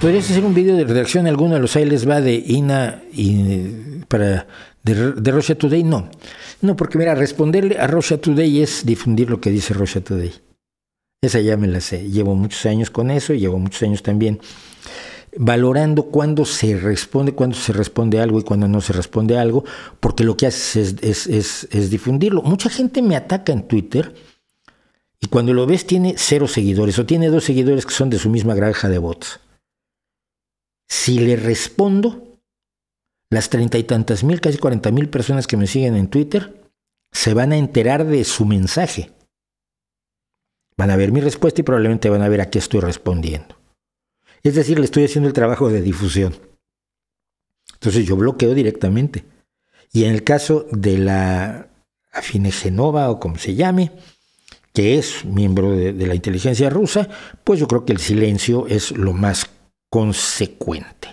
Podrías hacer un video de redacción alguno de los Ailes va de Ina y eh, para de, de Russia Today, no. No, porque mira, responderle a Russia Today es difundir lo que dice Russia Today. Esa ya me la sé. Llevo muchos años con eso y llevo muchos años también valorando cuándo se responde, cuándo se responde algo y cuándo no se responde algo, porque lo que haces es, es, difundirlo. Mucha gente me ataca en Twitter y cuando lo ves tiene cero seguidores o tiene dos seguidores que son de su misma granja de bots. Si le respondo, las treinta y tantas mil, casi cuarenta mil personas que me siguen en Twitter se van a enterar de su mensaje. Van a ver mi respuesta y probablemente van a ver a qué estoy respondiendo. Es decir, le estoy haciendo el trabajo de difusión. Entonces yo bloqueo directamente. Y en el caso de la Genova o como se llame, que es miembro de, de, la inteligencia rusa, pues yo creo que el silencio es lo más consecuente.